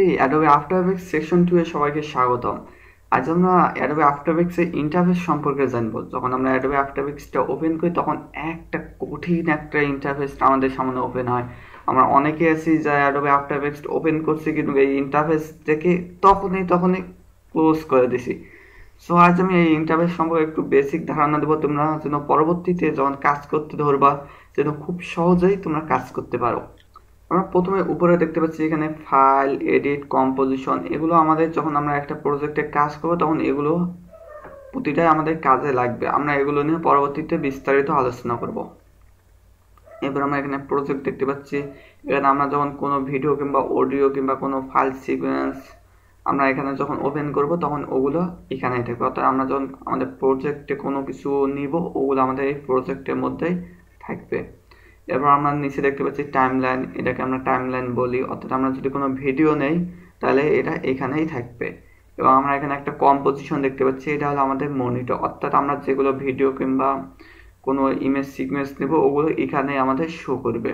এই Adobe after effects section two এ সবাইকে স্বাগতম আজ আমরা অ্যাডোবি আফটার এফেক্টসের ইন্টারফেস সম্পর্কে জানবো যখন আমরা অ্যাডোবি আফটার এফেক্টসটা ওপেন করি তখন একটা কঠিন একটা আমাদের সামনে ওপেন হয় আমরা অনেকে আছি যা অ্যাডোবি আফটার এফেক্টস ওপেন করছি কিন্তু এই ইন্টারফেসটাকে তখনই তখনই ক্লোজ করে দিছি সো আজ আমি এই ইন্টারফেস সম্পর্কে একটু বেসিক ধারণা দেবো তোমরা যেন পরবর্তীতে যখন কাজ করতে ধরবা যেন খুব সহজেই তোমরা কাজ করতে পারো আমরা প্রথমে উপরে দেখতে পাচ্ছি এখানে ফাইল এডিট কম্পোজিশন এগুলো আমাদের যখন আমরা একটা প্রজেক্টে কাজ করবো তখন এগুলো প্রতিটাই আমাদের কাজে লাগবে আমরা এগুলো নিয়ে পরবর্তীতে বিস্তারিত আলোচনা করব এবার আমরা এখানে প্রজেক্ট দেখতে পাচ্ছি এখানে আমরা যখন কোনো ভিডিও কিংবা অডিও কিংবা কোনো ফাইল সিকুয়েন্স আমরা এখানে যখন ওপেন করব তখন ওগুলো এখানেই থাকবে অর্থাৎ আমরা যখন আমাদের প্রজেক্টে কোনো কিছু নিব ওগুলো আমাদের এই প্রজেক্টের মধ্যেই থাকবে এবার আমরা নিচে দেখতে পাচ্ছি টাইমলাইন এটাকে আমরা টাইমলাইন বলি অর্থাৎ আমরা যদি কোনো ভিডিও নেই তাহলে এটা এখানেই থাকবে এবং আমরা এখানে একটা কম্পোজিশন দেখতে পাচ্ছি এটা হলো আমাদের মনিটর অর্থাৎ আমরা যেগুলো ভিডিও কিংবা কোনো ইমেজ সিকুয়েন্স নেব ওগুলো এখানে আমাদের শো করবে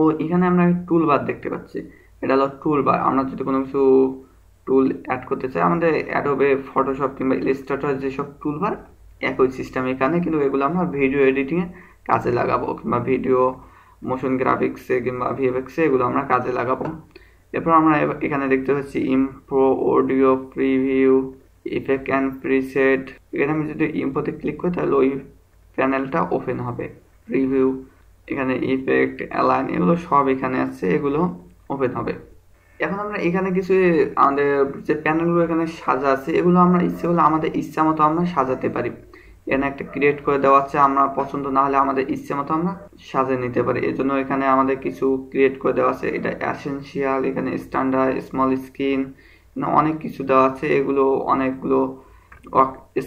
ও এখানে আমরা টুল বার দেখতে পাচ্ছি এটা হলো টুল বার আমরা যদি কোনো কিছু টুল অ্যাড করতে চাই আমাদের অ্যাডোবে ফটোশপ কিংবা ইলিস্ট্রেটর যেসব টুল বার একই সিস্টেম এখানে কিন্তু এগুলো আমরা ভিডিও এডিটিংয়ে কাজে লাগাবো কিংবা ভিডিও মোশন গ্রাফিক্সে কিংবা ভিএফএক্সে এগুলো আমরা কাজে লাগাবো এরপর আমরা এখানে দেখতে পাচ্ছি ইমপ্রো audio preview effect and preset এখানে আমি যদি ইমপ্রোতে ক্লিক করি তাহলে ওই প্যানেলটা ওপেন হবে প্রিভিউ এখানে ইফেক্ট অ্যালাইন এগুলো সব এখানে আছে এগুলো ওপেন হবে এখন আমরা এখানে কিছু আমাদের যে প্যানেলগুলো এখানে সাজা আছে এগুলো আমরা ইচ্ছে হলে আমাদের ইচ্ছা মতো আমরা সাজাতে পারি এখানে একটা ক্রিয়েট করে দেওয়া আছে আমরা পছন্দ না হলে আমাদের ইচ্ছে মতো আমরা সাজিয়ে নিতে পারি এজন্য এখানে আমাদের কিছু ক্রিয়েট করে দেওয়া আছে এটা অ্যাসেন্সিয়াল এখানে স্ট্যান্ডার্ড স্মল স্ক্রিন অনেক কিছু দেওয়া আছে এগুলো অনেকগুলো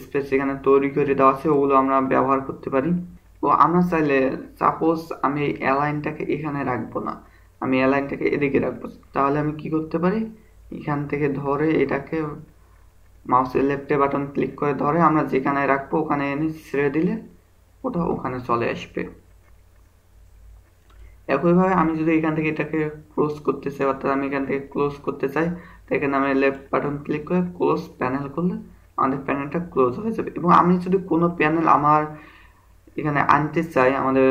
স্পেস এখানে তৈরি করে দেওয়া আছে ওগুলো আমরা ব্যবহার করতে পারি ও আমরা চাইলে সাপোজ আমি এই অ্যালাইনটাকে এখানে রাখবো না আমি অ্যালাইনটাকে এদিকে রাখবো তাহলে আমি কি করতে পারি এখান থেকে ধরে এটাকে মাউসের লেফটে বাটন ক্লিক করে ধরে আমরা যেখানে রাখবো ওখানে এনে ছেড়ে দিলে ওটা ওখানে চলে আসবে একইভাবে আমি যদি এখান থেকে এটাকে ক্লোজ করতে চাই অর্থাৎ আমি এখান থেকে ক্লোজ করতে চাই এখানে আমি লেফট বাটন ক্লিক করে ক্লোজ প্যানেল করলে আমাদের প্যানেলটা ক্লোজ হয়ে যাবে এবং আমি যদি কোনো প্যানেল আমার এখানে আনতে চাই আমাদের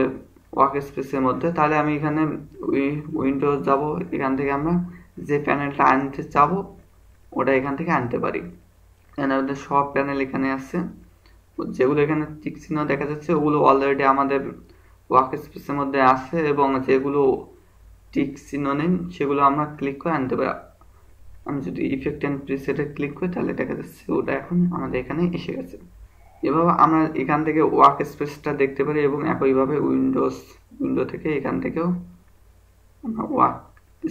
ওয়ার্ক স্পেসের মধ্যে তাহলে আমি এখানে উইন্ডো যাব এখান থেকে আমরা যে প্যানেলটা আনতে চাবো ওটা এখান থেকে আনতে পারি এখানে আমাদের সব প্যানেল এখানে আছে যেগুলো এখানে টিক চিহ্ন দেখা যাচ্ছে ওগুলো অলরেডি আমাদের ওয়ার্ক স্পেসের মধ্যে আছে এবং যেগুলো টিক চিহ্ন নেই সেগুলো আমরা ক্লিক করে আনতে পারি আমি যদি ইফেক্ট অ্যান্ড প্রিসেটে ক্লিক করি তাহলে দেখা যাচ্ছে ওটা এখন আমাদের এখানে এসে গেছে এভাবে আমরা এখান থেকে ওয়ার্ক স্পেসটা দেখতে পারি এবং একইভাবে উইন্ডোজ উইন্ডো থেকে এখান থেকেও আমরা ওয়ার্ক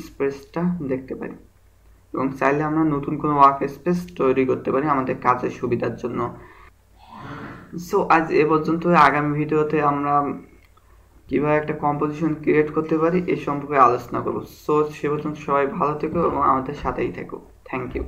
স্পেসটা দেখতে পারি এবং চাইলে আমরা নতুন কোনো ওয়ার্ক স্পেস তৈরি করতে পারি আমাদের কাজের সুবিধার জন্য সো আজ এ পর্যন্ত আগামী ভিডিওতে আমরা কীভাবে একটা কম্পোজিশন ক্রিয়েট করতে পারি এ সম্পর্কে আলোচনা করব সো সে পর্যন্ত সবাই ভালো থেকো এবং আমাদের সাথেই থেকো থ্যাংক ইউ